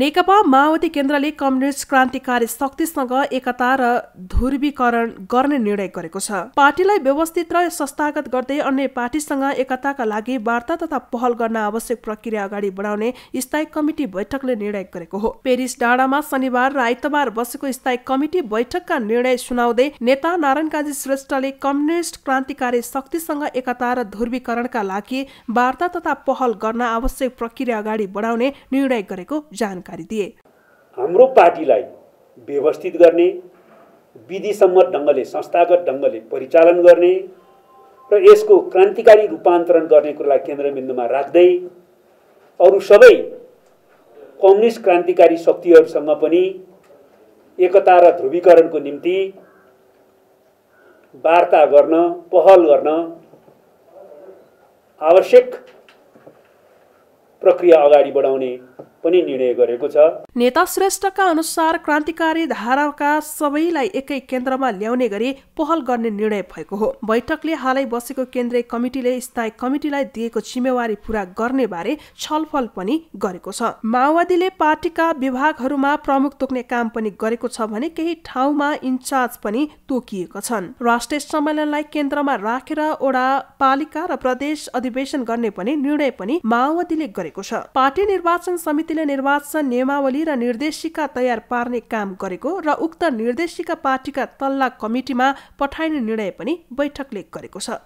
नेकपा माओवादी केन्द्रले कम्युनिस्ट क्रान्तिकारी शक्तिसँग एकता र ध्रुवीकरण गर्ने निर्णय गरेको छ पार्टीलाई व्यवस्थित र संस्थागत गर्दै अन्य पार्टीसँग एकताका लागि वार्ता तथा पहल गर्न आवश्यक प्रक्रिया अगाडि बढाउने स्थायी कमिटी बैठकले निर्णय गरेको हो पेरिस डाँडामा शनिबार र आइतबार बसेको स्थायी कमिटी बैठकका निर्णय सुनाउँदै नेता नारायण काजी श्रेष्ठले कम्युनिस्ट क्रान्तिकारी शक्तिसँग एकता र ध्रुवीकरणका लागि वार्ता तथा पहल गर्न आवश्यक प्रक्रिया अगाडि बढाउने निर्णय गरेको जान जानकारी दिए हाम्रो पार्टीलाई व्यवस्थित गर्ने विधिसम्मत ढङ्गले संस्थागत ढङ्गले परिचालन गर्ने र यसको क्रान्तिकारी रूपान्तरण गर्ने कुरालाई केन्द्रबिन्दुमा राख्दै अरू सबै कम्युनिस्ट क्रान्तिकारी शक्तिहरूसँग पनि एकता र ध्रुवीकरणको निम्ति वार्ता गर्न पहल गर्न आवश्यक प्रक्रिया अगाडि बढाउने पनि निर्णय गरेको छ नेता श्रेष्ठका अनुसार क्रान्तिकारी धाराका सबैलाई एकै केन्द्रमा ल्याउने गरी पहल गर्ने निर्णय भएको हो बैठकले हालै बसेको केन्द्रीय कमिटिले स्थायी कमिटिलाई दिएको जिम्मेवारी पूरा गर्ने बारे छलफल पनि गरेको छ माओवादीले पार्टीका विभागहरूमा प्रमुख तोक्ने काम पनि गरेको छ भने केही ठाउँमा इन्चार्ज पनि तोकिएको छन् राष्ट्रिय सम्मेलनलाई केन्द्रमा राखेर ओडा पालिका र प्रदेश अधिवेशन गर्ने पनि निर्णय पनि माओवादीले गरेको छ पार्टी निर्वाचन समिति समितिले निर्वाचन नियमावली र निर्देशिका तयार पार्ने काम गरेको र उक्त निर्देशिका पार्टीका तल्ला कमिटीमा पठाइने निर्णय पनि बैठकले गरेको छ